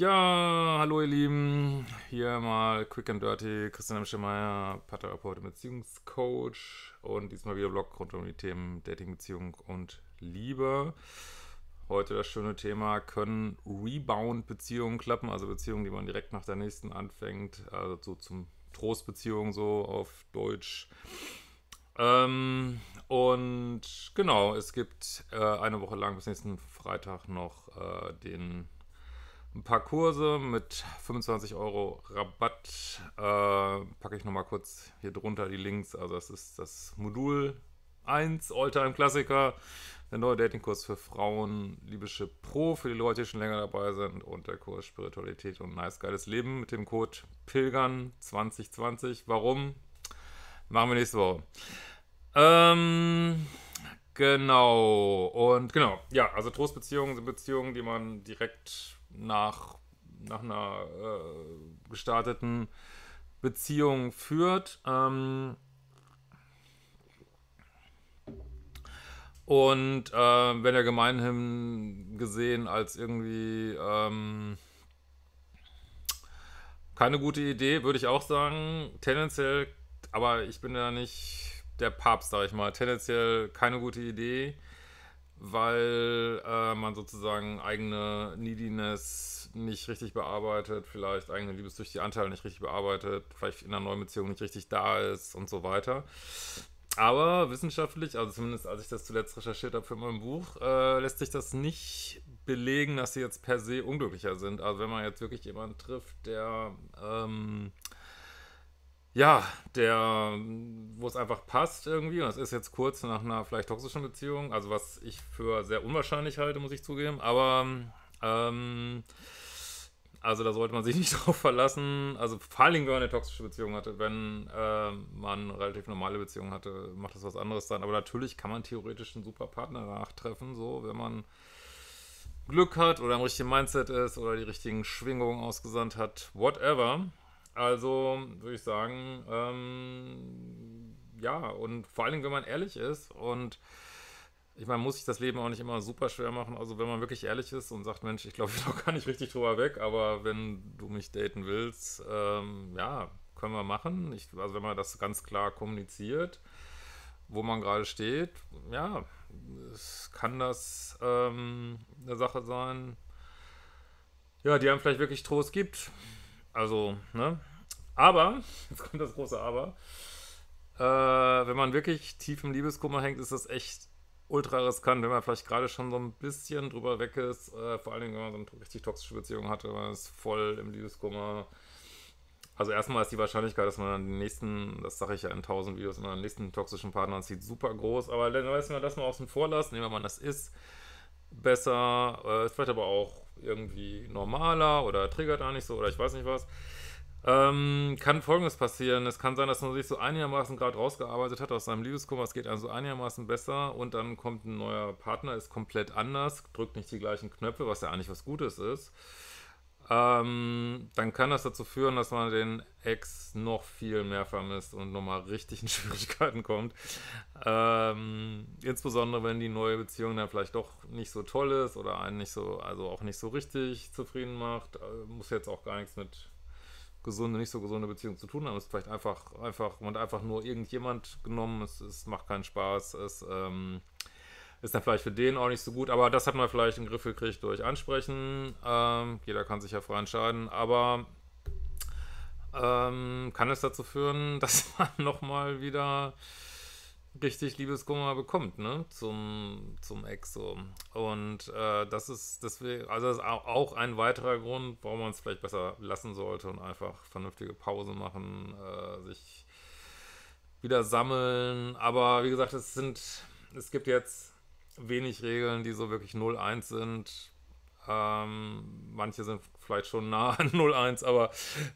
Ja, hallo ihr Lieben. Hier mal Quick and Dirty, Christian Amschemeyer, Paartherapeut und Beziehungscoach und diesmal wieder Blog rund um die Themen Dating, Beziehung und Liebe. Heute das schöne Thema, können Rebound-Beziehungen klappen, also Beziehungen, die man direkt nach der nächsten anfängt, also so zum Trostbeziehung so auf Deutsch. Ähm, und genau, es gibt äh, eine Woche lang bis nächsten Freitag noch äh, den ein paar Kurse mit 25 Euro Rabatt. Äh, packe ich nochmal kurz hier drunter die Links. Also das ist das Modul 1, Alltime Klassiker, der neue Datingkurs für Frauen, Liebische Pro für die Leute, die schon länger dabei sind und der Kurs Spiritualität und nice geiles Leben mit dem Code Pilgern 2020. Warum? Machen wir nächste Woche. Ähm, genau. Und genau, ja, also Trostbeziehungen sind Beziehungen, die man direkt nach, nach einer äh, gestarteten Beziehung führt. Ähm, und äh, wenn er gemeinhin gesehen als irgendwie ähm, keine gute Idee, würde ich auch sagen. Tendenziell, aber ich bin ja nicht der Papst, sage ich mal. Tendenziell keine gute Idee weil äh, man sozusagen eigene Neediness nicht richtig bearbeitet, vielleicht eigene Liebessüchtige Anteile nicht richtig bearbeitet, vielleicht in einer neuen Beziehung nicht richtig da ist und so weiter. Aber wissenschaftlich, also zumindest als ich das zuletzt recherchiert habe für mein Buch, äh, lässt sich das nicht belegen, dass sie jetzt per se unglücklicher sind. Also wenn man jetzt wirklich jemanden trifft, der ähm, ja, der, ähm, wo es einfach passt irgendwie, und das ist jetzt kurz nach einer vielleicht toxischen Beziehung, also was ich für sehr unwahrscheinlich halte, muss ich zugeben, aber ähm, also da sollte man sich nicht drauf verlassen. Also vor allem, wenn man eine toxische Beziehung hatte, wenn äh, man eine relativ normale Beziehung hatte, macht das was anderes dann. Aber natürlich kann man theoretisch einen super Partner nachtreffen, so wenn man Glück hat oder im richtigen Mindset ist oder die richtigen Schwingungen ausgesandt hat, whatever. Also würde ich sagen, ähm, ja, und vor allen Dingen, wenn man ehrlich ist und ich meine, muss ich das Leben auch nicht immer super schwer machen. Also wenn man wirklich ehrlich ist und sagt, Mensch, ich glaube, ich noch gar nicht richtig drüber weg, aber wenn du mich daten willst, ähm, ja, können wir machen. Ich, also wenn man das ganz klar kommuniziert, wo man gerade steht, ja, es kann das ähm, eine Sache sein, ja, die einem vielleicht wirklich Trost gibt. Also, ne? Aber, jetzt kommt das große Aber, äh, wenn man wirklich tief im Liebeskummer hängt, ist das echt ultra riskant, wenn man vielleicht gerade schon so ein bisschen drüber weg ist, äh, vor allen Dingen, wenn man so eine richtig toxische Beziehung hatte, man ist voll im Liebeskummer. Also erstmal ist die Wahrscheinlichkeit, dass man dann den nächsten, das sage ich ja in tausend Videos, immer den nächsten toxischen Partner sieht, super groß. Aber dann weiß man das mal außen vor lassen, nehmen wir mal, das ist besser, äh, ist vielleicht aber auch irgendwie normaler oder triggert da nicht so oder ich weiß nicht was. Ähm, kann folgendes passieren. Es kann sein, dass man sich so einigermaßen gerade rausgearbeitet hat aus seinem Liebeskummer. Es geht also einigermaßen besser und dann kommt ein neuer Partner, ist komplett anders, drückt nicht die gleichen Knöpfe, was ja eigentlich was Gutes ist. Ähm, dann kann das dazu führen, dass man den Ex noch viel mehr vermisst und nochmal richtig in Schwierigkeiten kommt. Ähm, insbesondere wenn die neue Beziehung dann vielleicht doch nicht so toll ist oder einen nicht so, also auch nicht so richtig zufrieden macht. Äh, muss jetzt auch gar nichts mit gesunde, nicht so gesunde Beziehung zu tun haben. Es ist vielleicht einfach, einfach, man hat einfach nur irgendjemand genommen, es, es macht keinen Spaß, es ähm, ist dann vielleicht für den auch nicht so gut, aber das hat man vielleicht in den Griff gekriegt durch Ansprechen. Ähm, jeder kann sich ja frei entscheiden, aber ähm, kann es dazu führen, dass man nochmal wieder richtig Liebeskummer bekommt, ne? Zum, zum Ex so. Und äh, das ist deswegen, also das ist auch ein weiterer Grund, warum man es vielleicht besser lassen sollte und einfach vernünftige Pause machen, äh, sich wieder sammeln. Aber wie gesagt, es sind, es gibt jetzt wenig Regeln, die so wirklich 0-1 sind. Ähm, manche sind vielleicht schon nah an 0-1, aber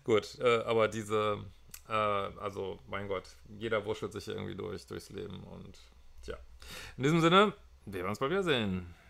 gut, äh, aber diese äh, also, mein Gott, jeder wurschtelt sich irgendwie durch, durchs Leben und ja. In diesem Sinne, wir werden uns bald wiedersehen.